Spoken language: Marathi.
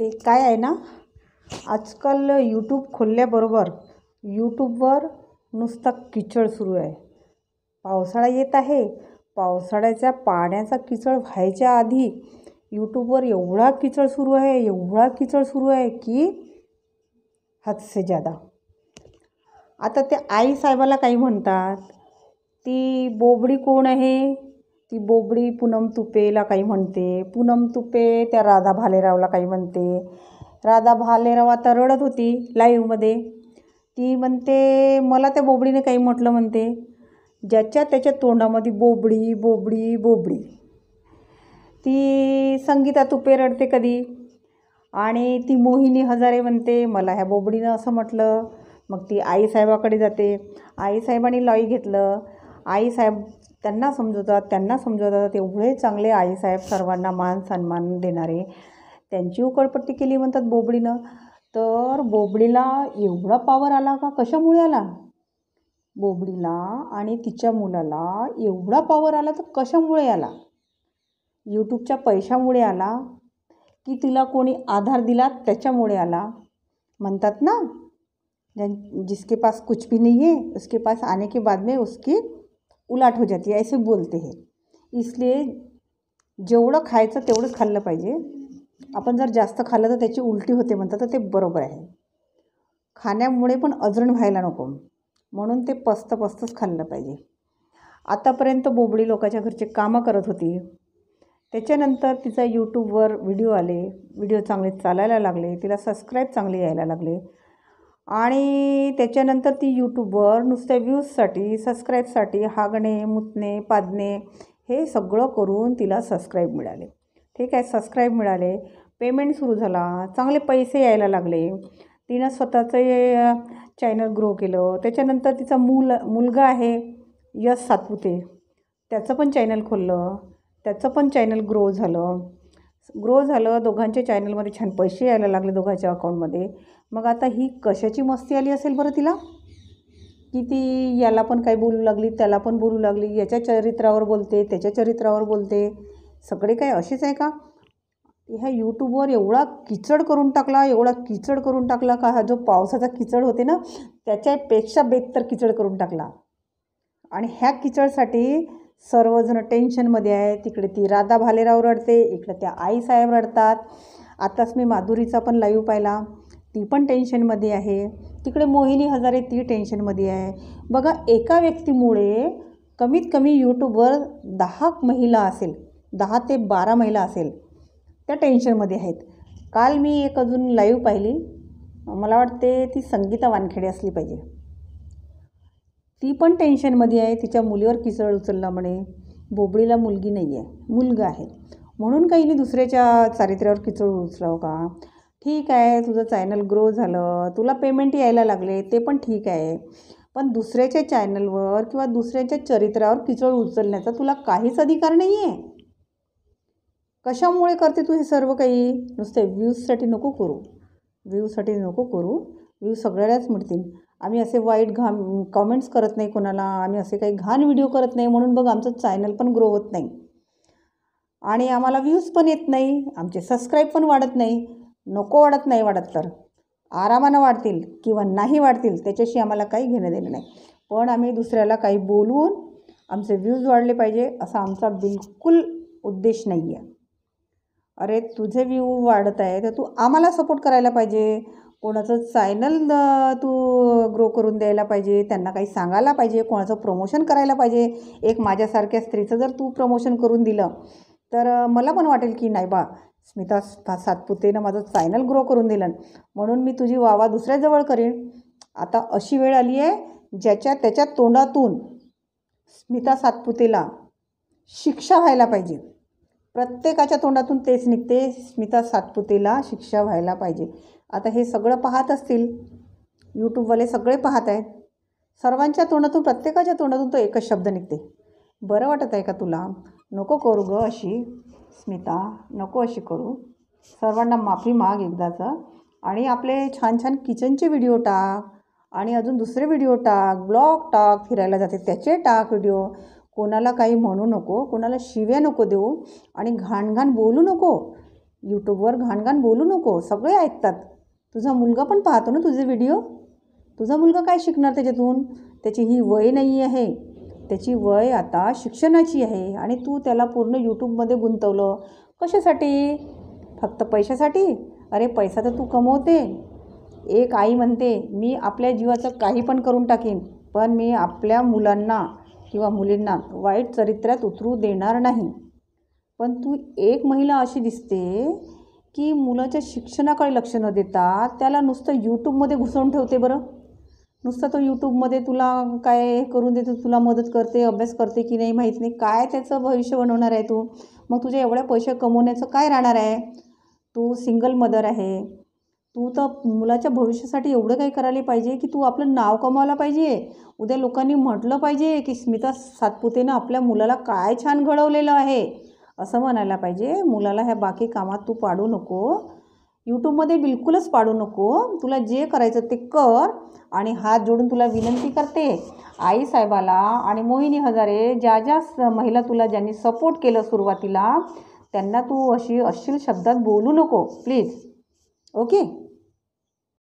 ते काय आहे ना आजकाल यूट्यूब खोलल्याबरोबर यूट्यूबवर नुसता किचड सुरू आहे पावसाळा येत आहे पावसाळ्याच्या पाण्याचा किचड व्हायच्या आधी यूट्यूबवर एवढा किचड सुरू आहे एवढा किचड सुरू आहे की हदसे जादा आता ते आई साहेबाला काही म्हणतात ती बोबडी कोण आहे ती बोबडी पूनम तुपेला काही म्हणते पूनम तुपे त्या राधा भालेरावला काही म्हणते राधा भालेराव आता रडत होती लाईव्हमध्ये ती म्हणते मला त्या बोबडीने काही म्हटलं म्हणते ज्याच्या त्याच्या तोंडामध्ये बोबडी बोबडी बोबडी ती संगीता तुपे रडते कधी आणि ती मोहिनी हजारे म्हणते मला ह्या बोबडीनं असं म्हटलं मग ती आईसाहेबाकडे जाते आईसाहेबांनी लॉई घेतलं आईसाहेब त्यांना समजवतात त्यांना समजवतात एवढे चांगले आईसाहेब सर्वांना मान सन्मान देणारे त्यांची उकळपट्टी केली म्हणतात बोबडीनं तर बोबडीला एवढा पावर आला का कशामुळे आला बोबडीला आणि तिच्या मुलाला एवढा पावर आला तर कशामुळे आला यूट्यूबच्या पैशामुळे आला की तिला कोणी आधार दिला त्याच्यामुळे आला म्हणतात ना जिसके पास कुछ भी नहीं है उसके पास आने के बाद में उसकी उलाट हो जाती ऐसे बोलते हे इसलिए जेवढं खायचं तेवढंच खाल्लं पाहिजे आपण जर जास्त खाल्लं तर त्याची उलटी होते म्हणतात तर ते बरोबर आहे खाण्यामुळे पण अजरण व्हायला नको म्हणून ते पस्त पस्तच खाल्लं पाहिजे आतापर्यंत बोबडी लोकांच्या घरचे कामं करत होती त्याच्यानंतर तिचा यूट्यूबवर व्हिडिओ आले व्हिडिओ चांगले चालायला लागले तिला सबस्क्राईब चांगले यायला लागले आणि त्याच्यानंतर ती यूट्यूबवर नुसत्या व्ह्यूजसाठी सबस्क्राईबसाठी हागणे मुतणे पादणे हे सगळं करून तिला सबस्क्राईब मिळाले ठीक आहे सबस्क्राईब मिळाले पेमेंट सुरू झाला चांगले पैसे यायला लागले तिनं स्वतःचं चॅनल ग्रो केलं त्याच्यानंतर तिचा मूल मुलगा आहे यश सातपुते त्याचं पण चॅनल खोललं त्याचं पण चॅनल ग्रो झालं ग्रो झालं दोघांच्या चॅनलमध्ये छान पैसे यायला लागले दोघांच्या अकाउंटमध्ये मग आता ही कशाची मस्ती आली असेल बरं तिला की ती याला पण काही बोलू लागली त्याला पण बोलू लागली याच्या चरित्रावर बोलते त्याच्या चरित्रावर बोलते सगळे काय असेच आहे का ह्या यूट्यूबवर एवढा किचड करून टाकला एवढा किचड करून टाकला का हा जो पावसाचा किचड होते ना त्याच्यापेक्षा बेत्तर किचड करून टाकला आणि ह्या किचडसाठी सर्वजण टेन्शनमध्ये आहे तिकडे ती राधा भालेराव रडते इकडे त्या आईसाहेब रडतात आताच मी माधुरीचा पण लाईव्ह पाहिला ती पण टेन्शनमध्ये आहे तिकडे मोहिनी हजारे ती टेन्शनमध्ये आहे बघा एका व्यक्तीमुळे कमीत कमी यूट्यूबवर दहा महिला असेल दहा ते बारा महिला असेल त्या टेन्शनमध्ये आहेत काल मी एक अजून लाईव्ह पाहिली मला वाटते ती संगीता वानखेडे असली पाहिजे ती पण टेन्शनमध्ये आहे तिच्या मुलीवर किसळ उचलला म्हणे बोबडीला मुलगी नाही आहे मुलगा आहे म्हणून काहीने दुसऱ्याच्या चारित्र्यावर किचळ उचलाव का ठीक आहे तुझं चॅनल ग्रो झालं तुला पेमेंट यायला लागले ते पण ठीक आहे पण दुसऱ्याच्या चॅनलवर किंवा दुसऱ्याच्या चरित्रावर किचळ उचलण्याचा तुला काहीच अधिकार नाही आहे कशामुळे करते तू हे सर्व काही नुसते व्ह्यूजसाठी नको करू व्ह्यूजसाठी नको करू व्यूज सगळ्यालाच मिळतील आम्ही असे वाईट घाम कॉमेंट्स करत नाही कोणाला आम्ही असे काही घाण व्हिडिओ करत नाही म्हणून बघ आमचं चॅनल पण ग्रो होत नाही आणि आम्हाला व्ह्यूज पण येत नाही आमचे सबस्क्राईब पण वाढत नाही नको वाढत नाही वाढत तर आरामानं वाढतील किंवा नाही वाढतील त्याच्याशी आम्हाला काही घेणं देणं नाही पण आम्ही दुसऱ्याला काही बोलवून आमचे व्ह्यूज वाढले पाहिजे असा आमचा बिलकुल उद्देश नाही आहे अरे तुझे व्ह्यू वाढत आहे तर तू आम्हाला सपोर्ट करायला पाहिजे कोणाचं चॅनल तू ग्रो करून द्यायला पाहिजे त्यांना काही सांगायला पाहिजे कोणाचं प्रमोशन करायला पाहिजे एक माझ्यासारख्या स्त्रीचं जर तू प्रमोशन करून दिलं तर मला पण वाटेल की नाही बा स्मिता सातपुतेनं माझं चॅनल ग्रो करून दिलं म्हणून मी तुझी वावा दुसऱ्याजवळ करीन आता अशी वेळ आली आहे ज्याच्या त्याच्या तोंडातून स्मिता सातपुतेला शिक्षा व्हायला पाहिजे प्रत्येकाच्या तोंडातून तेच निघते स्मिता सातपुतेला शिक्षा व्हायला पाहिजे आता हे सगळं पाहत असतील यूट्यूबवाले सगळे पाहत आहेत सर्वांच्या तोंडातून प्रत्येकाच्या तोंडातून तो एकच शब्द निघते बरं वाटत आहे का तुला नको करू ग अशी स्मिता नको अशी करू सर्वांना माफी माग एकदाचं आणि आपले छान छान किचनचे व्हिडिओ टाक आणि अजून दुसरे व्हिडिओ टाक ब्लॉग टाक फिरायला जाते त्याचे टाक व्हिडिओ कोणाला काही म्हणू नको कोणाला शिव्या नको देऊ आणि घाणघाण बोलू नको यूट्यूबवर घाणघाण बोलू नको सगळे ऐकतात तुझा मुलगा पण पाहतो ना तुझे व्हिडिओ तुझा मुलगा काय शिकणार त्याच्यातून त्याची ही वय नाही आहे त्याची वय आता शिक्षणाची आहे आणि तू त्याला पूर्ण यूट्यूबमध्ये गुंतवलं कशासाठी फक्त पैशासाठी अरे पैसा तर तू कमवते एक आई म्हणते मी आपल्या जीवाचं काही पण करून टाकीन पण मी आपल्या मुलांना किंवा मुलींना वाईट चरित्र्यात उतरू देणार नाही पण तू एक महिला अशी दिसते की मुलाच्या शिक्षणाकडे लक्ष न देता त्याला नुसतं यूट्यूबमध्ये घुसवून ठेवते बरं नुसतं तो यूट्यूबमध्ये तुला काय करून देतो तुला मदत करते अभ्यास करते की नाही माहीत नाही काय त्याचं भविष्य बनवणार आहे तू मग तुझ्या एवढ्या पैसे कमवण्याचं काय राहणार आहे तू सिंगल मदर आहे तू तर मुलाच्या भविष्यासाठी एवढं काही करायला पाहिजे की तू आपलं नाव कमावलं पाहिजे उद्या लोकांनी म्हटलं पाहिजे की स्मिता सातपुतेनं आपल्या मुलाला काय छान घडवलेलं आहे असं म्हणायला पाहिजे मुलाला ह्या बाकी कामात तू पाडू नको यूट्यूबमध्ये बिलकुलच पाडू नको तुला जे करायचं ते कर आणि हात जोडून तुला विनंती करते आई साहेबाला आणि मोहिनी हजारे ज्या ज्या महिला तुला ज्यांनी सपोर्ट केलं सुरुवातीला त्यांना तू अशी अश्लील शब्दात बोलू नको प्लीज okay